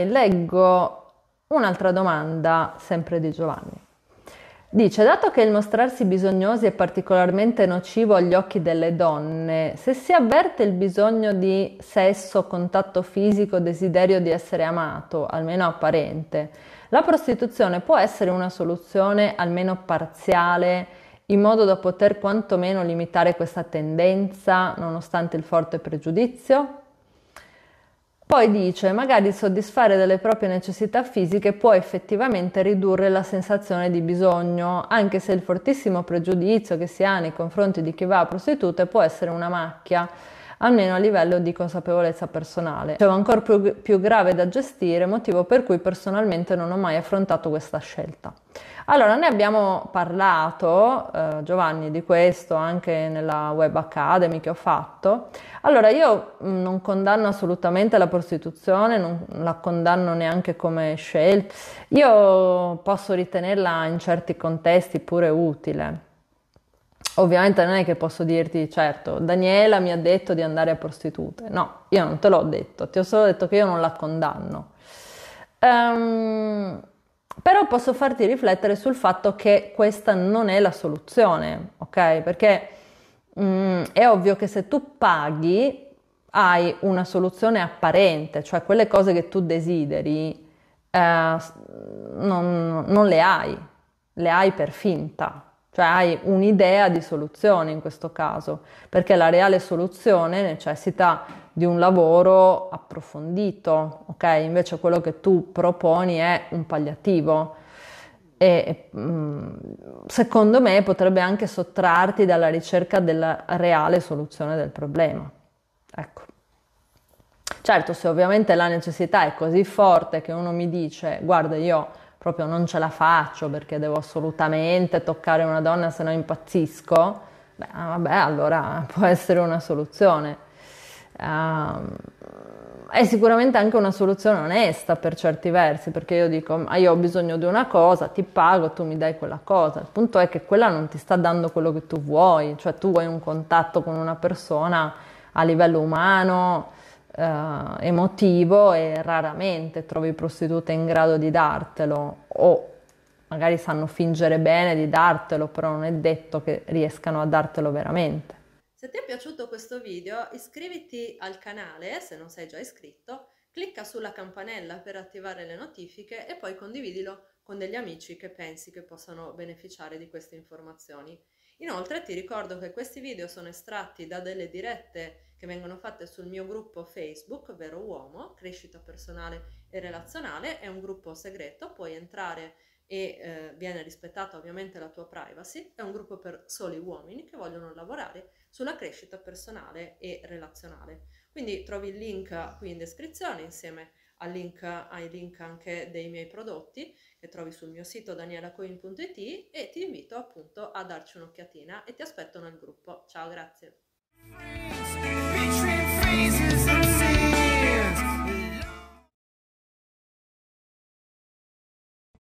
Leggo un'altra domanda, sempre di Giovanni. Dice, dato che il mostrarsi bisognosi è particolarmente nocivo agli occhi delle donne, se si avverte il bisogno di sesso, contatto fisico, desiderio di essere amato, almeno apparente, la prostituzione può essere una soluzione almeno parziale in modo da poter quantomeno limitare questa tendenza nonostante il forte pregiudizio? Poi dice, magari soddisfare delle proprie necessità fisiche può effettivamente ridurre la sensazione di bisogno, anche se il fortissimo pregiudizio che si ha nei confronti di chi va a prostitute può essere una macchia almeno a livello di consapevolezza personale. Dicevo, ancora più, più grave da gestire, motivo per cui personalmente non ho mai affrontato questa scelta. Allora, ne abbiamo parlato, eh, Giovanni, di questo anche nella Web Academy che ho fatto. Allora, io mm, non condanno assolutamente la prostituzione, non la condanno neanche come scelta. Io posso ritenerla in certi contesti pure utile. Ovviamente non è che posso dirti, certo, Daniela mi ha detto di andare a prostitute. No, io non te l'ho detto, ti ho solo detto che io non la condanno. Um, però posso farti riflettere sul fatto che questa non è la soluzione, ok? Perché mm, è ovvio che se tu paghi hai una soluzione apparente, cioè quelle cose che tu desideri eh, non, non le hai, le hai per finta, cioè hai un'idea di soluzione in questo caso, perché la reale soluzione necessita di un lavoro approfondito, ok? Invece quello che tu proponi è un palliativo e mm, secondo me potrebbe anche sottrarti dalla ricerca della reale soluzione del problema. Ecco. Certo, se ovviamente la necessità è così forte che uno mi dice guarda io proprio non ce la faccio perché devo assolutamente toccare una donna se no impazzisco, beh, ah, vabbè, allora può essere una soluzione. Um, è sicuramente anche una soluzione onesta per certi versi, perché io dico, ma io ho bisogno di una cosa, ti pago, tu mi dai quella cosa. Il punto è che quella non ti sta dando quello che tu vuoi, cioè tu vuoi un contatto con una persona a livello umano, eh, emotivo e raramente trovi prostitute in grado di dartelo o magari sanno fingere bene di dartelo, però non è detto che riescano a dartelo veramente. Se ti è piaciuto questo video iscriviti al canale se non sei già iscritto Clicca sulla campanella per attivare le notifiche e poi condividilo con degli amici che pensi che possano beneficiare di queste informazioni. Inoltre ti ricordo che questi video sono estratti da delle dirette che vengono fatte sul mio gruppo Facebook, Vero Uomo, Crescita Personale e Relazionale, è un gruppo segreto, puoi entrare e eh, viene rispettata ovviamente la tua privacy, è un gruppo per soli uomini che vogliono lavorare sulla crescita personale e relazionale. Quindi trovi il link qui in descrizione insieme al link, ai link anche dei miei prodotti che trovi sul mio sito danielacoin.it e ti invito appunto a darci un'occhiatina e ti aspetto nel gruppo. Ciao, grazie.